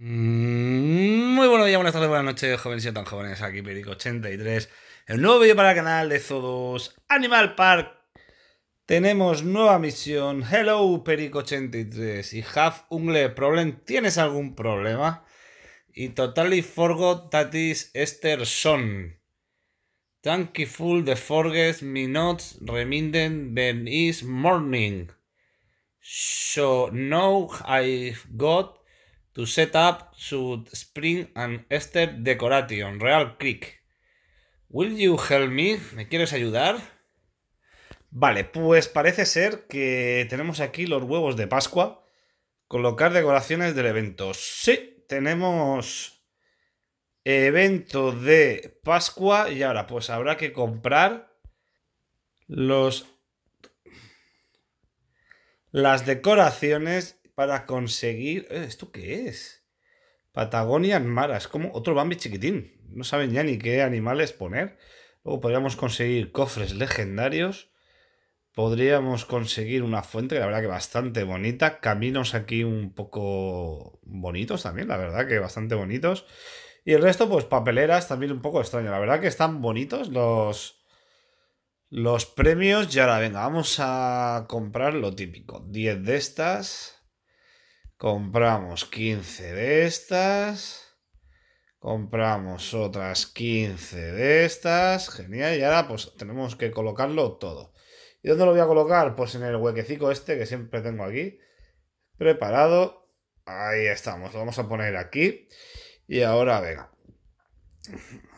Mm, muy buenos días, buenas tardes, buenas noches, jóvenes y tan jóvenes. Aquí Perico83, el nuevo vídeo para el canal de Zodos Animal Park. Tenemos nueva misión. Hello, Perico83. Y have le problem. ¿Tienes algún problema? Y totally forgot that is Esther son. Thank you full the forget me not reminden when is morning. So now I've got to set up spring and Esther decoration, Real Creek. Will you help me? ¿Me quieres ayudar? Vale, pues parece ser que tenemos aquí los huevos de Pascua. Colocar decoraciones del evento. Sí, tenemos evento de Pascua y ahora pues habrá que comprar los las decoraciones para conseguir... Eh, ¿Esto qué es? en Mara, es como otro Bambi chiquitín. No saben ya ni qué animales poner. Luego podríamos conseguir cofres legendarios. Podríamos conseguir una fuente, que la verdad que bastante bonita. Caminos aquí un poco bonitos también, la verdad que bastante bonitos. Y el resto, pues papeleras también un poco extraño. La verdad que están bonitos los, los premios. Y ahora, venga, vamos a comprar lo típico. 10 de estas. Compramos 15 de estas. Compramos otras 15 de estas. Genial. Y ahora pues tenemos que colocarlo todo. ¿Y dónde lo voy a colocar? Pues en el huequecico este que siempre tengo aquí. Preparado. Ahí estamos. Lo vamos a poner aquí. Y ahora, venga.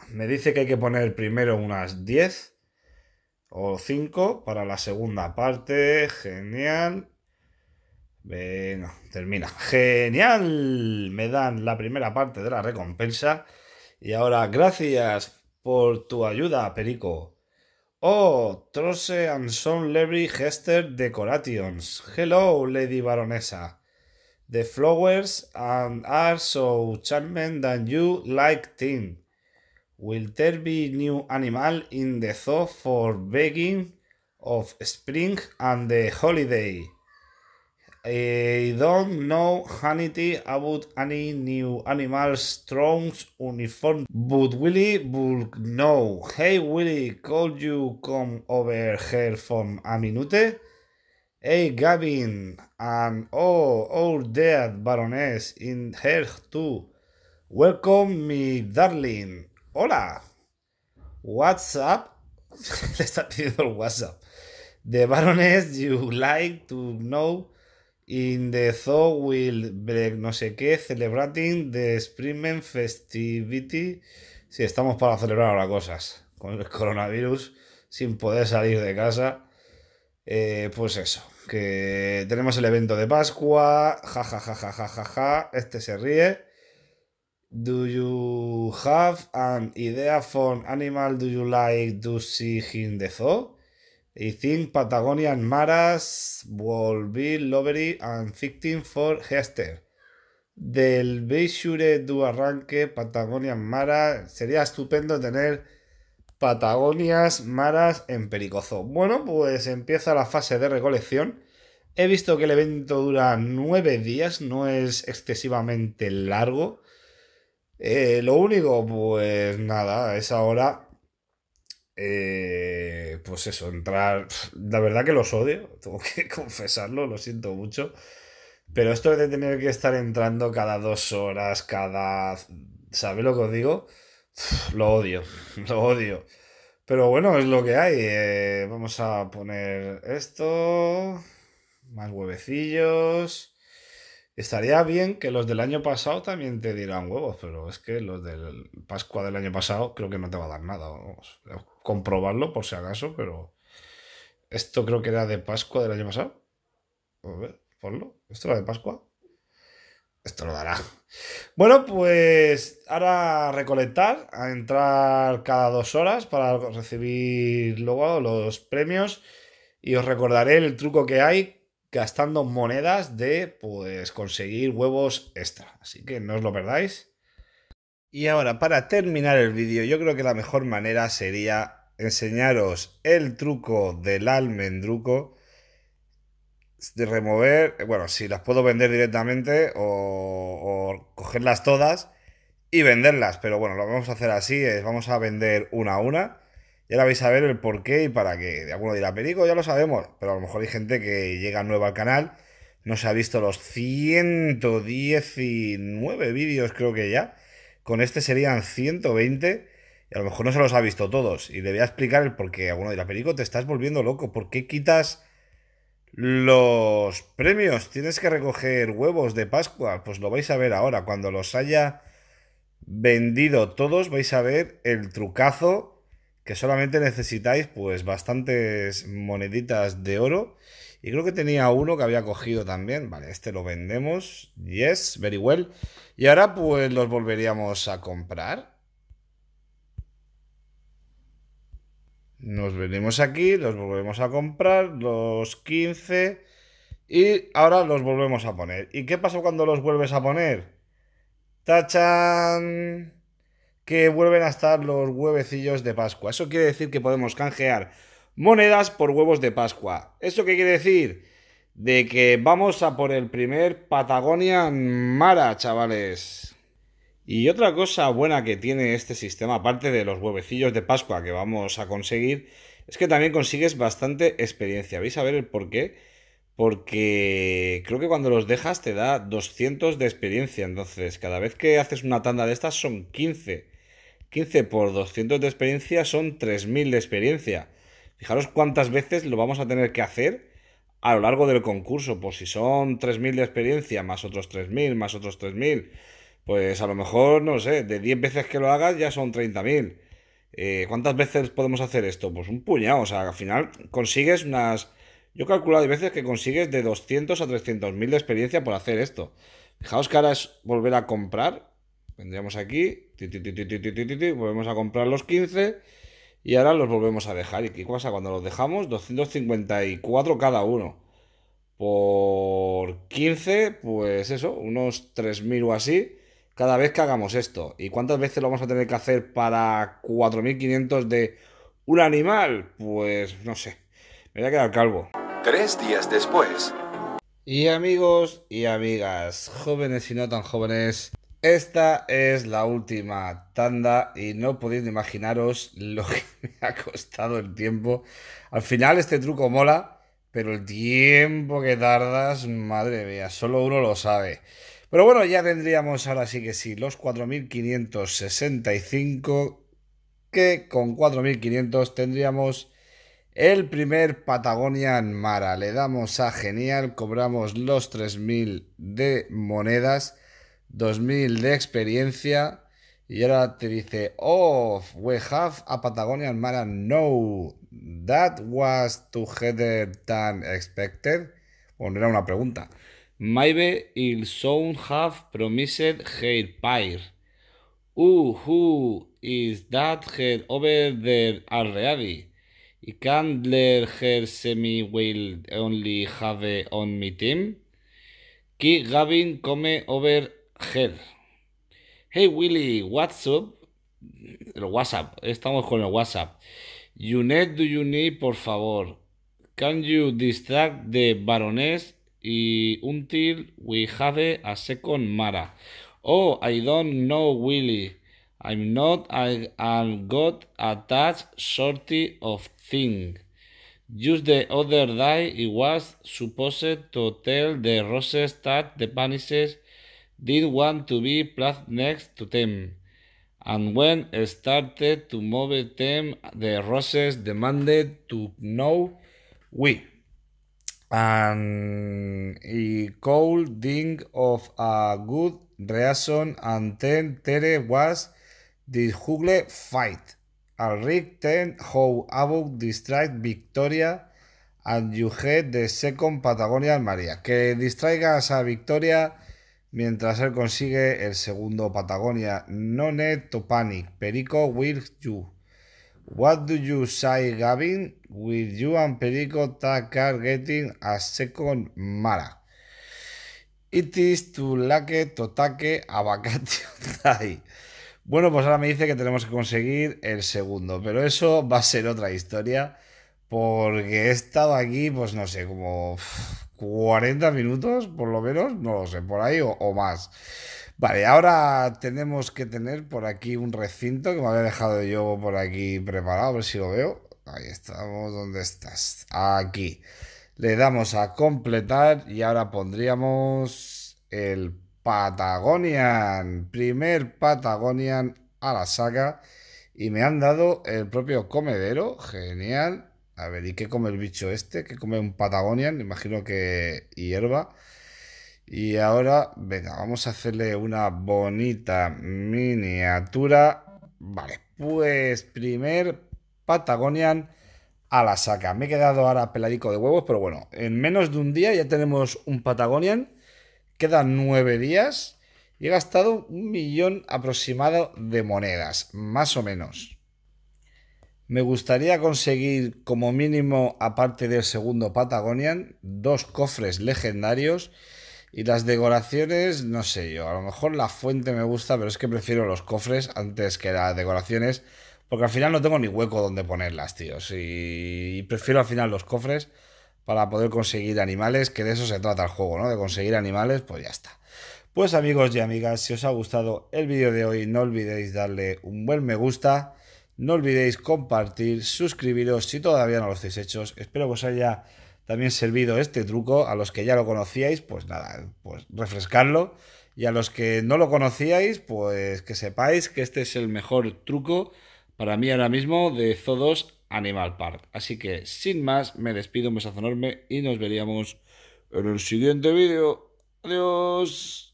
Me dice que hay que poner primero unas 10 o 5 para la segunda parte. Genial. Bueno, termina. Genial. Me dan la primera parte de la recompensa. Y ahora, gracias por tu ayuda, Perico. Oh, Trosse and Son Levy Hester Decorations. Hello, Lady Baronesa. The flowers and are so charming that you like them. Will there be new animal in the zoo for begging of spring and the holiday? I eh, don't know anything about any new animals, strong uniform, but Willy would know. Hey Willy, could you come over here for a minute? Hey Gavin, and oh, old dead Baroness in here too. Welcome, my darling. Hola. What's up? Le está pidiendo what's WhatsApp. The Baroness, you like to know In the zoo will break no sé qué, celebrating the Springman Festivity. Si estamos para celebrar ahora cosas con el coronavirus, sin poder salir de casa. Eh, pues eso, que tenemos el evento de Pascua, ja ja ja ja ja ja ja, este se ríe. Do you have an idea for animal do you like to see in the zoo? Think Patagonian Maras, Volvi, Lovery and Fighting for Hester. Del Beishure du Arranque, Patagonian Mara. Sería estupendo tener Patagonias Maras en Pericozo. Bueno, pues empieza la fase de recolección. He visto que el evento dura nueve días, no es excesivamente largo. Eh, lo único, pues nada, es ahora eh, pues eso, entrar. La verdad que los odio, tengo que confesarlo, lo siento mucho. Pero esto de tener que estar entrando cada dos horas, cada. ¿Sabes lo que os digo? Lo odio, lo odio. Pero bueno, es lo que hay. Eh, vamos a poner esto. Más huevecillos. Estaría bien que los del año pasado también te dieran huevos, pero es que los del Pascua del año pasado creo que no te va a dar nada. Comprobarlo por si acaso, pero esto creo que era de Pascua del año pasado. A ver, ponlo. ¿Esto era de Pascua? Esto lo dará. Bueno, pues ahora recolectar, a entrar cada dos horas para recibir luego los premios. Y os recordaré el truco que hay gastando monedas de pues conseguir huevos extra. Así que no os lo perdáis. Y ahora, para terminar el vídeo, yo creo que la mejor manera sería enseñaros el truco del almendruco de remover, bueno, si las puedo vender directamente o, cogerlas todas y venderlas, pero bueno, lo vamos a hacer así es, vamos a vender una a una y ahora vais a ver el por qué y para qué. De alguno dirá, Perico, ya lo sabemos. Pero a lo mejor hay gente que llega nueva al canal, no se ha visto los 119 vídeos, creo que ya. Con este serían 120. Y a lo mejor no se los ha visto todos. Y le voy a explicar el por qué. Alguno dirá, Perico, te estás volviendo loco. ¿Por qué quitas los premios? Tienes que recoger huevos de Pascua. Pues lo vais a ver ahora. Cuando los haya vendido todos, vais a ver el trucazo que solamente necesitáis pues bastantes moneditas de oro. Y creo que tenía uno que había cogido también. Vale, este lo vendemos. Yes, very well. Y ahora pues los volveríamos a comprar. Nos venimos aquí, los volvemos a comprar, los 15. Y ahora los volvemos a poner. ¿Y qué pasa cuando los vuelves a poner? ¡Tachan! que vuelven a estar los huevecillos de Pascua. Eso quiere decir que podemos canjear monedas por huevos de Pascua. ¿Eso qué quiere decir? De que vamos a por el primer Patagonia Mara, chavales. Y otra cosa buena que tiene este sistema, aparte de los huevecillos de Pascua que vamos a conseguir, es que también consigues bastante experiencia. ¿Veis a ver el por qué? Porque creo que cuando los dejas te da 200 de experiencia. Entonces, cada vez que haces una tanda de estas son 15. 15 por 200 de experiencia son 3000 de experiencia. Fijaros cuántas veces lo vamos a tener que hacer a lo largo del concurso. por pues si son 3000 de experiencia, más otros 3000, más otros 3000, pues a lo mejor, no sé, de 10 veces que lo hagas ya son 30.000. Eh, ¿Cuántas veces podemos hacer esto? Pues un puñado. O sea, al final consigues unas. Yo he calculado de veces que consigues de 200 a 300.000 de experiencia por hacer esto. Fijaos que ahora es volver a comprar Vendríamos aquí, volvemos a comprar los 15 y ahora los volvemos a dejar. ¿Y qué pasa? Cuando los dejamos, 254 cada uno. Por 15, pues eso, unos 3.000 o así, cada vez que hagamos esto. ¿Y cuántas veces lo vamos a tener que hacer para 4.500 de un animal? Pues no sé, me voy a quedar calvo. Tres días después. Y amigos y amigas, jóvenes y no tan jóvenes, esta es la última tanda y no podéis imaginaros lo que me ha costado el tiempo. Al final este truco mola, pero el tiempo que tardas, madre mía, solo uno lo sabe. Pero bueno, ya tendríamos ahora sí que sí los 4.565, que con 4.500 tendríamos el primer Patagonian Mara. Le damos a genial, cobramos los 3.000 de monedas. 2000 de experiencia. Y ahora te dice, oh, we have a Patagonian Mara No, that was too header than expected. Bueno, era una pregunta. Maybe il soon have promised her pair. Uh, who is that head over there already? I can't let her semi will only have on me team. Keep Gavin come over Hey Willy, what's up? WhatsApp, estamos con el WhatsApp. You need, do you need, por favor. Can you distract the baroness y until we have a second Mara? Oh, I don't know, Willy. I'm not, I, I've got a touch sort of thing. Use the other die. it was supposed to tell the roses that the panices did want to be placed next to them. And when started to move them, the roses demanded to know we. And he called ding of a good reason, and then there was the Hugle fight. And ten how about distract Victoria and you had the second Patagonian Maria. Que distraigas a Victoria mientras él consigue el segundo Patagonia. No No to panic. Perico will you. What do you say, Gavin? Will you and Perico Takar getting a second Mara? It is to lake totaque abacate Bueno, pues ahora me dice que tenemos que conseguir el segundo, pero eso va a ser otra historia, porque he estado aquí, pues no sé, como 40 minutos, por lo menos, no lo sé, por ahí o, más. Vale, ahora tenemos que tener por aquí un recinto que me había dejado yo por aquí preparado, a ver si lo veo. Ahí estamos, ¿dónde estás? Aquí. Le damos a completar y ahora pondríamos el Patagonian. Primer Patagonian a la saga. Y me han dado el propio comedero. Genial. A ver, ¿y qué come el bicho este? ¿Qué come un Patagonian? Imagino que hierba. Y ahora, venga, vamos a hacerle una bonita miniatura. Vale, pues primer Patagonian a la saca. Me he quedado ahora peladico de huevos, pero bueno, en menos de un día ya tenemos un Patagonian. Quedan nueve días y he gastado un millón aproximado de monedas, más o menos. Me gustaría conseguir como mínimo, aparte del segundo Patagonian, dos cofres legendarios y las decoraciones, no sé yo, a lo mejor la fuente me gusta, pero es que prefiero los cofres antes que las decoraciones, porque al final no tengo ni hueco donde ponerlas, tíos, y prefiero al final los cofres para poder conseguir animales, que de eso se trata el juego, ¿no? De conseguir animales, pues ya está. Pues amigos y amigas, si os ha gustado el vídeo de hoy, no olvidéis darle un buen me gusta no olvidéis compartir, suscribiros si todavía no lo estáis hechos. Espero que os haya también servido este truco. A los que ya lo conocíais, pues nada, pues refrescarlo. Y a los que no lo conocíais, pues que sepáis que este es el mejor truco para mí ahora mismo de Zodos Animal Park. Así que sin más, me despido, un besazo enorme y nos veríamos en el siguiente vídeo. Adiós.